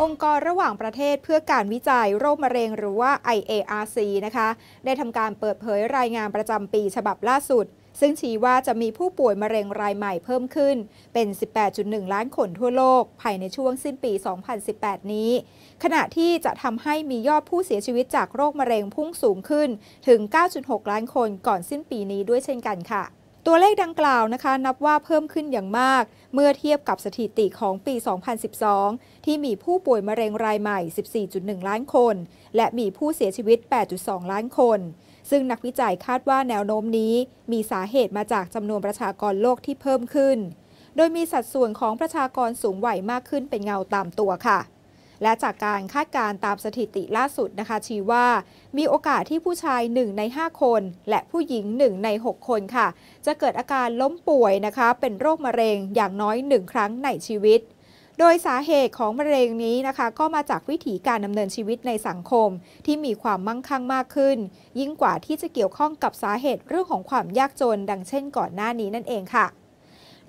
องค์กรระหว่างประเทศเพื่อการวิจัยโรคมะเร็งหรือว่า IARC นะคะได้ทำการเปิดเผยรายงานประจำปีฉบับล่าสุด ซึ่งชี้ว่าจะมีผู้ป่วยมะเร็งรายใหม่เพิ่มขึ้น เป็น 18.1 ล้านคนทั่วโลกภายในช่วงสิ้นปี 2018 นี้ ขณะที่จะทำให้มียอดผู้เสียชีวิตจากโรคมะเร็งพุ่งสูงขึ้น ถึง 9.6 ล้านคนก่อนสิ้นปีนี้ด้วยเช่นกันค่ะตัวเลขดังกล่าวนะคะ นับว่าเพิ่มขึ้นอย่างมาก เมื่อเทียบกับสถิติของปี 2012 ที่มีผู้ป่วยมะเร็งรายใหม่ 14.1 ล้านคน และมีผู้เสียชีวิต 8.2 ล้านคน ซึ่งนักวิจัยคาดว่าแนวโน้มนี้มีสาเหตุมาจากจำนวนประชากรโลกที่เพิ่มขึ้น โดยมีสัดส่วนของประชากรสูงวัยมากขึ้นเป็นเงาตามตัวค่ะและจากการคาดการณ์ตามสถิติล่าสุดนะคะชี้ว่า มีโอกาสที่ผู้ชาย1ใน 5 คน และผู้หญิง1ใน 6 คนค่ะ จะเกิดอาการล้มป่วยนะคะ เป็นโรคมะเร็งอย่างน้อย 1 ครั้งในชีวิต โดยสาเหตุของมะเร็งนี้นะคะ ก็มาจากวิถีการดำเนินชีวิตในสังคม ที่มีความมั่งคั่งมากขึ้น ยิ่งกว่าที่จะเกี่ยวข้องกับสาเหตุเรื่องของความยากจน ดังเช่น ก่อนหน้านี้นั่นเองค่ะ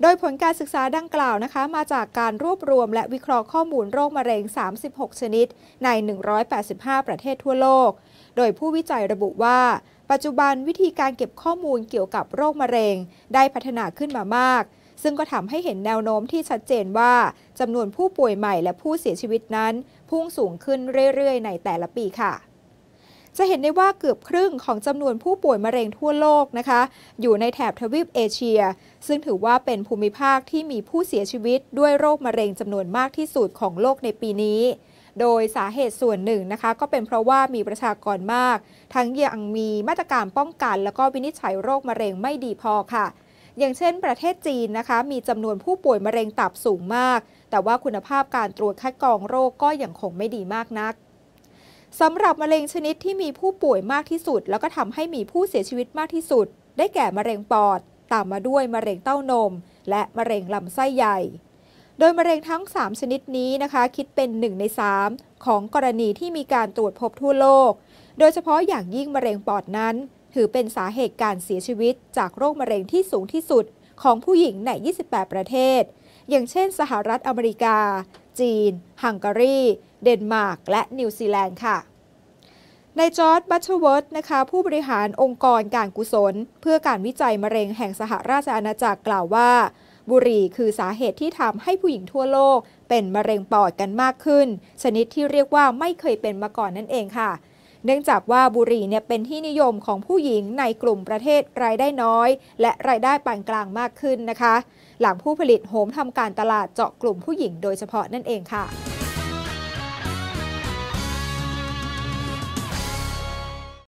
โดยผลการศึกษาดังกล่าวนะคะ มาจากการรวบรวมและวิเคราะห์ข้อมูลโรคมะเร็ง 36 ชนิดใน 185 ประเทศทั่วโลก โดยผู้วิจัยระบุว่า ปัจจุบันวิธีการเก็บข้อมูลเกี่ยวกับโรคมะเร็ง ได้พัฒนาขึ้นมามาก ซึ่งก็ทำให้เห็นแนวโน้มที่ชัดเจนว่าจำนวนผู้ป่วยใหม่และผู้เสียชีวิตนั้น พุ่งสูงขึ้นเรื่อยๆในแต่ละปีค่ะจะเห็นได้ว่าเกือบครึ่งของจำนวนผู้ป่วยมะเร็งทั่วโลกนะคะ อยู่ในแถบทวีปเอเชีย ซึ่งถือว่าเป็นภูมิภาคที่มีผู้เสียชีวิต ด้วยโรคมะเร็งจำนวนมากที่สุดของโลกในปีนี้ โดยสาเหตุส่วนหนึ่งนะคะ ก็เป็นเพราะว่ามีประชากรมาก ทั้งยังมีมาตรการป้องกันแล้วก็วินิจฉัยโรคมะเร็งไม่ดีพอค่ะ อย่างเช่น ประเทศจีนนะคะมีจำนวนผู้ป่วยมะเร็งตับสูงมาก แต่ว่าคุณภาพการตรวจคัดกรองโรคก็ยังคงไม่ดีมากนักสำหรับมะเร็งชนิดที่มีผู้ป่วยมากที่สุด แล้วก็ทำให้มีผู้เสียชีวิตมากที่สุด ได้แก่มะเร็งปอด ตามมาด้วยมะเร็งเต้านม และมะเร็งลำไส้ใหญ่ โดยมะเร็งทั้ง 3 ชนิดนี้นะคะคิดเป็น 1 ใน 3 ของกรณีที่มีการตรวจพบทั่วโลก โดยเฉพาะอย่างยิ่งมะเร็งปอดนั้น ถือเป็นสาเหตุการเสียชีวิต จากโรคมะเร็งที่สูงที่สุด ของผู้หญิงใน 28 ประเทศ อย่างเช่น สหรัฐอเมริกาจีน ฮังการี เดนมาร์ก และนิวซีแลนด์ค่ะนายจอร์ดบัชเวิร์ดนะคะ ผู้บริหารองค์กรการกุศล เพื่อการวิจัยมะเร็งแห่งสหราชอาณาจักรกล่าวว่า บุหรี่คือสาเหตุที่ทำให้ผู้หญิงทั่วโลก เป็นมะเร็งปอดกันมากขึ้น ชนิดที่เรียกว่าไม่เคยเป็นมาก่อนนั่นเองค่ะเนื่องจากว่าบุหรี่เนี่ยเป็นที่นิยมของผู้หญิงในกลุ่มประเทศรายได้น้อย และรายได้ปานกลางมากขึ้นนะคะ หลังผู้ผลิตโหมทำการตลาดเจาะกลุ่มผู้หญิงโดยเฉพาะนั่นเองค่ะ